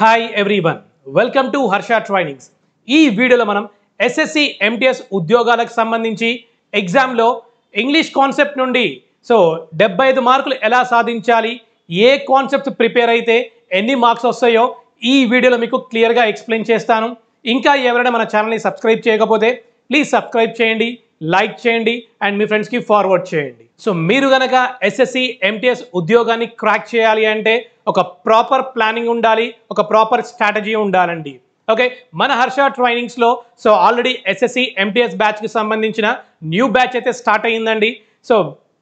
hi everyone welcome to Harsha trainings ఈ వీడియోలో మనం ఎస్ఎస్సి ఎంటీఎస్ ఉద్యోగాలకు సంబంధించి ఎగ్జామ్లో ఇంగ్లీష్ కాన్సెప్ట్ నుండి సో డెబ్బై ఐదు మార్కులు ఎలా సాధించాలి ఏ కాన్సెప్ట్ ప్రిపేర్ అయితే ఎన్ని మార్క్స్ వస్తాయో ఈ వీడియోలో మీకు క్లియర్గా ఎక్స్ప్లెయిన్ చేస్తాను ఇంకా ఎవరైనా మన ఛానల్ని సబ్స్క్రైబ్ చేయకపోతే ప్లీజ్ సబ్స్క్రైబ్ చేయండి లైక్ చేయండి అండ్ మీ ఫ్రెండ్స్కి ఫార్వర్డ్ చేయండి సో మీరు కనుక ఎస్ఎస్సి ఎంటీఎస్ ఉద్యోగాన్ని క్రాక్ చేయాలి అంటే ఒక ప్రాపర్ ప్లానింగ్ ఉండాలి ఒక ప్రాపర్ స్ట్రాటజీ ఉండాలండి ఓకే మన హర్ష ట్రైనింగ్స్లో సో ఆల్రెడీ ఎస్ఎస్సి ఎంటీఎస్ బ్యాచ్కి సంబంధించిన న్యూ బ్యాచ్ అయితే స్టార్ట్ అయ్యిందండి సో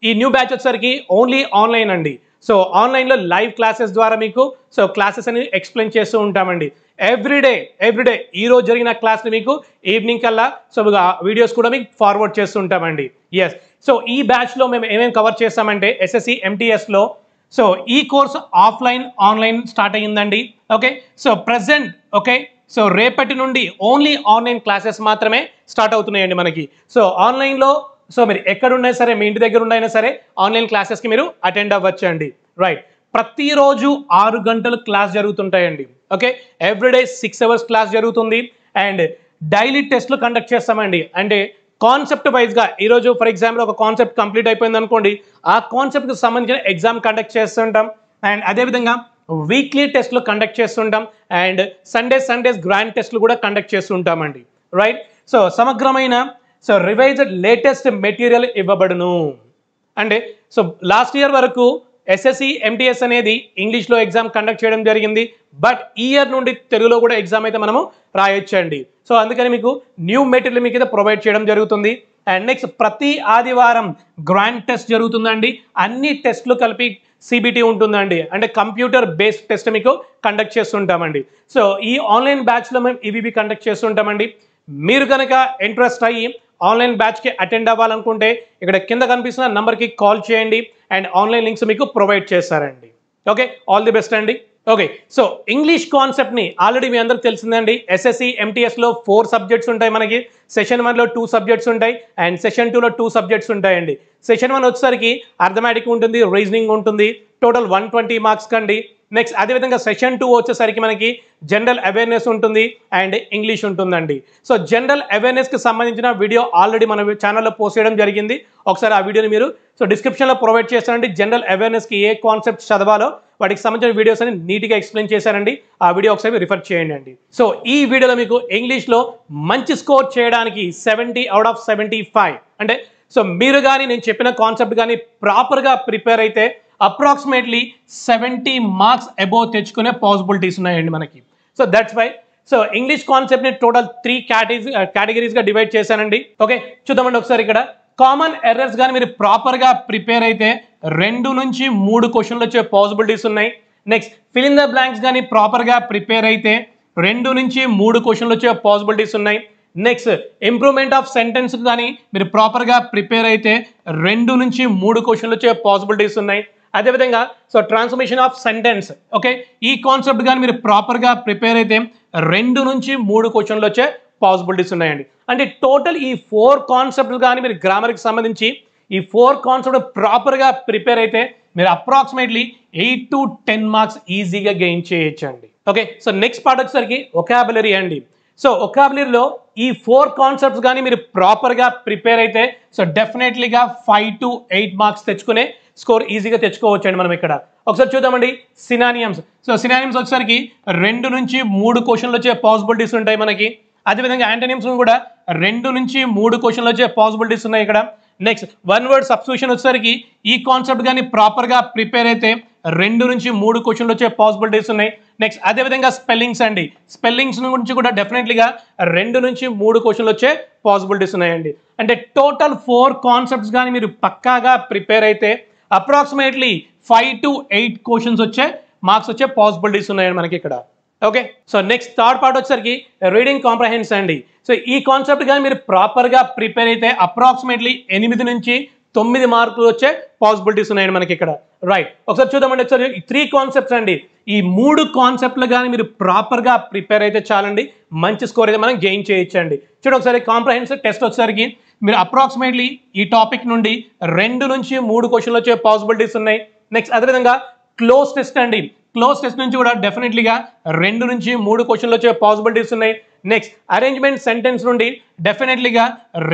ఈ న్యూ బ్యాచ్ వచ్చేసరికి ఓన్లీ ఆన్లైన్ అండి సో ఆన్లైన్లో లైవ్ క్లాసెస్ ద్వారా మీకు సో క్లాసెస్ అని ఎక్స్ప్లెయిన్ చేస్తూ ఉంటామండి ఎవ్రీడే ఎవ్రీడే ఈరోజు జరిగిన క్లాస్ని మీకు ఈవినింగ్ కల్లా సో వీడియోస్ కూడా మీకు ఫార్వర్డ్ చేస్తూ ఉంటామండి ఎస్ సో ఈ బ్యాచ్లో మేము ఏమేమి కవర్ చేస్తామంటే ఎస్ఎస్సి ఎంటీఎస్లో సో ఈ కోర్స్ ఆఫ్లైన్ ఆన్లైన్ స్టార్ట్ అయ్యిందండి okay so present okay so రేపటి నుండి ఓన్లీ ఆన్లైన్ క్లాసెస్ మాత్రమే స్టార్ట్ అవుతున్నాయండి మనకి సో ఆన్లైన్లో సో మీరు ఎక్కడున్నా సరే మీ ఇంటి దగ్గర ఉన్నైనా సరే ఆన్లైన్ క్లాసెస్కి మీరు అటెండ్ అవ్వచ్చండి రైట్ ప్రతిరోజు ఆరు గంటలు క్లాస్ జరుగుతుంటాయండి okay everyday six hours class జరుగుతుంది అండ్ డైలీ టెస్ట్లు కండక్ట్ చేస్తామండి అంటే కాన్సెప్ట్ వైజ్గా ఈరోజు ఫర్ ఎగ్జాంపుల్ ఒక కాన్సెప్ట్ కంప్లీట్ అయిపోయింది అనుకోండి ఆ కాన్సెప్ట్కి సంబంధించిన ఎగ్జామ్ కండక్ట్ చేస్తుంటాం అండ్ అదేవిధంగా వీక్లీ టెస్ట్లు కండక్ట్ చేస్తుంటాం అండ్ సండే సండేస్ గ్రాండ్ టెస్ట్లు కూడా కండక్ట్ చేస్తుంటామండి రైట్ సో సమగ్రమైన సో రివైజ్డ్ లేటెస్ట్ మెటీరియల్ ఇవ్వబడును అంటే సో లాస్ట్ ఇయర్ వరకు ఎస్ఎస్సి ఎంటీఎస్ అనేది ఇంగ్లీష్లో ఎగ్జామ్ కండక్ట్ చేయడం జరిగింది బట్ ఈ ఇయర్ నుండి తెలుగులో కూడా ఎగ్జామ్ అయితే మనము రాయొచ్చండి సో అందుకని మీకు న్యూ మెటీరియల్ మీకు అయితే ప్రొవైడ్ చేయడం జరుగుతుంది అండ్ నెక్స్ట్ ప్రతి ఆదివారం గ్రాండ్ టెస్ట్ జరుగుతుందండి అన్ని టెస్ట్లు కలిపి సిబిటి ఉంటుందండి అంటే కంప్యూటర్ బేస్డ్ టెస్ట్ మీకు కండక్ట్ చేస్తుంటామండి సో ఈ ఆన్లైన్ బ్యాచ్లో మేము ఇవి e కండక్ట్ చేస్తుంటామండి మీరు కనుక ఇంట్రెస్ట్ అయ్యి ఆన్లైన్ బ్యాచ్కి అటెండ్ అవ్వాలనుకుంటే ఇక్కడ కింద కనిపిస్తున్న నెంబర్కి కాల్ చేయండి అండ్ ఆన్లైన్ లింక్స్ మీకు ప్రొవైడ్ చేస్తారండి ఓకే ఆల్ ది బెస్ట్ అండి ఓకే సో ఇంగ్లీష్ కాన్సెప్ట్ని ఆల్రెడీ మీ అందరికి తెలిసిందండి ఎస్ఎస్సి ఎంటీఎస్లో ఫోర్ సబ్జెక్ట్స్ ఉంటాయి మనకి సెషన్ వన్లో టూ సబ్జెక్ట్స్ ఉంటాయి అండ్ సెషన్ టూలో టూ సబ్జెక్ట్స్ ఉంటాయండి సెషన్ వన్ వచ్చేసరికి అర్థమాటిక్ ఉంటుంది రీజనింగ్ ఉంటుంది టోటల్ వన్ ట్వంటీ మార్క్స్ కండి నెక్స్ట్ అదేవిధంగా సెషన్ టూ వచ్చేసరికి మనకి జనరల్ అవేర్నెస్ ఉంటుంది అండ్ ఇంగ్లీష్ ఉంటుందండి సో జనరల్ అవేర్నెస్కి సంబంధించిన వీడియో ఆల్రెడీ మన ఛానల్లో పోస్ట్ చేయడం జరిగింది ఒకసారి ఆ వీడియోని మీరు సో డిస్క్రిప్షన్లో ప్రొవైడ్ చేశారండి జనరల్ అవేర్నెస్కి ఏ కాన్సెప్ట్స్ చదవాలో వాటికి సంబంధించిన వీడియోస్ అని నీట్గా ఎక్స్ప్లెయిన్ చేశారండి ఆ వీడియో ఒకసారి రిఫర్ చేయండి అండి సో ఈ వీడియోలో మీకు ఇంగ్లీష్లో మంచి స్కోర్ చేయడానికి సెవెంటీ అవుట్ ఆఫ్ సెవెంటీ అంటే సో మీరు కానీ నేను చెప్పిన కాన్సెప్ట్ కానీ ప్రాపర్గా ప్రిపేర్ అయితే అప్రాక్సిమేట్లీ సెవెంటీ మార్క్స్ అబోవ్ తెచ్చుకునే పాసిబిలిటీస్ ఉన్నాయండి మనకి so that's why so English కాన్సెప్ట్ని టోటల్ త్రీ కేటగిరీస్ క్యాటగిరీస్గా డివైడ్ చేశానండి ఓకే చూద్దామండి ఒకసారి ఇక్కడ కామన్ ఎర్రర్స్ కానీ మీరు ప్రాపర్గా ప్రిపేర్ అయితే రెండు నుంచి మూడు క్వశ్చన్లు వచ్చే పాసిబిలిటీస్ ఉన్నాయి నెక్స్ట్ ఫిలింగ్ ద బ్లాంక్స్ కానీ ప్రాపర్గా ప్రిపేర్ అయితే రెండు నుంచి మూడు క్వశ్చన్లు వచ్చే పాసిబిలిటీస్ ఉన్నాయి నెక్స్ట్ ఇంప్రూవ్మెంట్ ఆఫ్ సెంటెన్స్ కానీ మీరు ప్రాపర్గా ప్రిపేర్ అయితే రెండు నుంచి మూడు క్వశ్చన్లు వచ్చే పాసిబిలిటీస్ ఉన్నాయి అదేవిధంగా so transformation of sentence okay ఈ కాన్సెప్ట్ కానీ మీరు ప్రాపర్గా ప్రిపేర్ అయితే రెండు నుంచి మూడు క్వశ్చన్లు వచ్చే పాసిబిలిటీస్ ఉన్నాయండి అంటే టోటల్ ఈ ఫోర్ కాన్సెప్ట్లు కానీ మీరు గ్రామర్కి సంబంధించి ఈ ఫోర్ కాన్సెప్ట్ ప్రాపర్గా ప్రిపేర్ అయితే మీరు approximately eight to ten marks ఈజీగా గెయిన్ చేయొచ్చండి ఓకే సో నెక్స్ట్ పార్ట్ వచ్చేసరికి ఒకాబులరీ అండి సో ఒకాబులరీలో ఈ ఫోర్ కాన్సెప్ట్స్ కానీ మీరు ప్రాపర్గా ప్రిపేర్ అయితే సో డెఫినెట్లీగా ఫైవ్ టు ఎయిట్ మార్క్స్ తెచ్చుకునే స్కోర్ ఈజీగా తెచ్చుకోవచ్చండి మనం ఇక్కడ ఒకసారి చూద్దామండి సినానియమ్స్ సో సినానియమ్స్ వచ్చేసరికి రెండు నుంచి మూడు క్వశ్చన్లు వచ్చే పాసిబిలిటీస్ ఉంటాయి మనకి అదేవిధంగా యాంటనియమ్స్ కూడా రెండు నుంచి మూడు క్వశ్చన్లు వచ్చే పాసిబిలిటీస్ ఉన్నాయి ఇక్కడ నెక్స్ట్ వన్ వర్డ్ సబ్స్క్రిప్షన్ వచ్చేసరికి ఈ కాన్సెప్ట్ కానీ ప్రాపర్గా ప్రిపేర్ అయితే రెండు నుంచి మూడు క్వశ్చన్లు వచ్చే పాసిబిలిటీస్ ఉన్నాయి నెక్స్ట్ అదేవిధంగా స్పెల్లింగ్స్ అండి స్పెల్లింగ్స్ గురించి కూడా డెఫినెట్లీగా రెండు నుంచి మూడు క్వశ్చన్లు వచ్చే పాసిబిలిటీస్ ఉన్నాయండి అంటే టోటల్ ఫోర్ కాన్సెప్ట్స్ కానీ మీరు పక్కాగా ప్రిపేర్ అయితే approximately five to eight questions వచ్చే మార్క్స్ వచ్చే పాసిబిలిటీస్ ఉన్నాయండి మనకి ఇక్కడ okay so next third part వచ్చేసరికి రీడింగ్ కాంప్రహెన్స్ అండి సో ఈ కాన్సెప్ట్ కానీ మీరు ప్రాపర్గా ప్రిపేర్ అయితే అప్రాక్సిమేట్లీ ఎనిమిది నుంచి తొమ్మిది మార్కులు వచ్చే పాసిబిలిటీస్ ఉన్నాయండి మనకి ఇక్కడ రైట్ ఒకసారి చూద్దామండి ఒకసారి త్రీ కాన్సెప్ట్స్ అండి ఈ మూడు కాన్సెప్ట్లు కానీ మీరు ప్రాపర్గా ప్రిపేర్ అయితే చాలండి మంచి స్కోర్ అయితే మనం గెయిన్ చేయొచ్చండి చూడండి ఒకసారి కాంప్రహెన్సివ్ టెస్ట్ వచ్చేసరికి మీరు అప్రాక్సిమేట్లీ ఈ టాపిక్ నుండి రెండు నుంచి మూడు క్వశ్చన్లు వచ్చే పాసిబిలిటీస్ ఉన్నాయి నెక్స్ట్ అదేవిధంగా క్లోజ్ టెస్ట్ అండి క్లోజ్ టెస్ట్ నుంచి కూడా డెఫినెట్లీగా రెండు నుంచి మూడు క్వశ్చన్లు వచ్చే పాసిబిలిటీస్ ఉన్నాయి నెక్స్ట్ అరేంజ్మెంట్ సెంటెన్స్ నుండి డెఫినెట్లీగా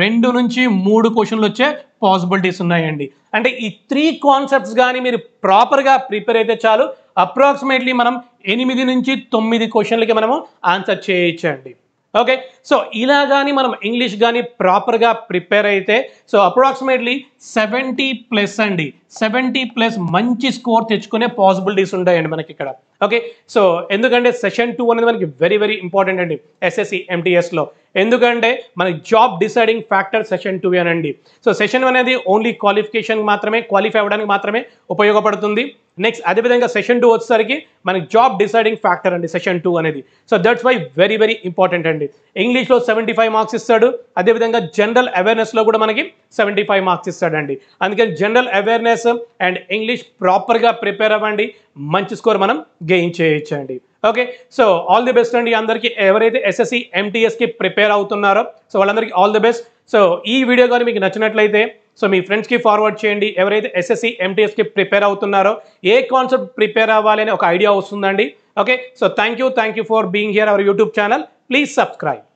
రెండు నుంచి మూడు క్వశ్చన్లు వచ్చే పాసిబిలిటీస్ ఉన్నాయండి అంటే ఈ త్రీ కాన్సెప్ట్స్ కానీ మీరు ప్రాపర్గా ప్రిపేర్ అయితే చాలు అప్రాక్సిమేట్లీ మనం ఎనిమిది నుంచి తొమ్మిది క్వశ్చన్లకి మనము ఆన్సర్ చేయొచ్చండి ఓకే సో ఇలా కానీ మనం ఇంగ్లీష్ కానీ ప్రాపర్గా ప్రిపేర్ అయితే సో అప్రాక్సిమేట్లీ సెవెంటీ ప్లస్ అండి సెవెంటీ ప్లస్ మంచి స్కోర్ తెచ్చుకునే పాసిబిలిటీస్ ఉంటాయండి మనకి ఇక్కడ ఓకే సో ఎందుకంటే సెషన్ టూ అనేది మనకి వెరీ వెరీ ఇంపార్టెంట్ అండి ఎస్ఎస్సి ఎంటీఎస్లో ఎందుకంటే మనకి job deciding factor session two అనండి సో సెషన్ అనేది ఓన్లీ క్వాలిఫికేషన్ మాత్రమే క్వాలిఫై అవ్వడానికి మాత్రమే ఉపయోగపడుతుంది నెక్స్ట్ అదేవిధంగా సెషన్ టూ వచ్చేసరికి మనకి జాబ్ డిసైడింగ్ ఫ్యాక్టర్ అండి సెషన్ టూ అనేది so that's why very very important అండి ఇంగ్లీష్లో సెవెంటీ ఫైవ్ మార్క్స్ ఇస్తాడు అదేవిధంగా జనరల్ అవేర్నెస్లో కూడా మనకి సెవెంటీ ఫైవ్ మార్క్స్ ఇస్తాడండి అందుకని జనరల్ అవేర్నెస్ అండ్ ఇంగ్లీష్ ప్రాపర్గా ప్రిపేర్ అవ్వండి మంచి స్కోర్ మనం గెయిన్ చేయొచ్చండి okay so all the best అండి అందరికీ ఎవరైతే ఎస్ఎస్సి ఎంటీఎస్కి ప్రిపేర్ అవుతున్నారో సో వాళ్ళందరికీ ఆల్ ది బెస్ట్ సో ఈ వీడియో కానీ మీకు నచ్చినట్లయితే సో మీ ఫ్రెండ్స్కి ఫార్వర్డ్ చేయండి ఎవరైతే ఎస్ఎస్సి ఎంటీఎస్కి ప్రిపేర్ అవుతున్నారో ఏ కాన్సెప్ట్ ప్రిపేర్ అవ్వాలి ఒక ఐడియా వస్తుందండి okay so thank you for being here our YouTube channel please subscribe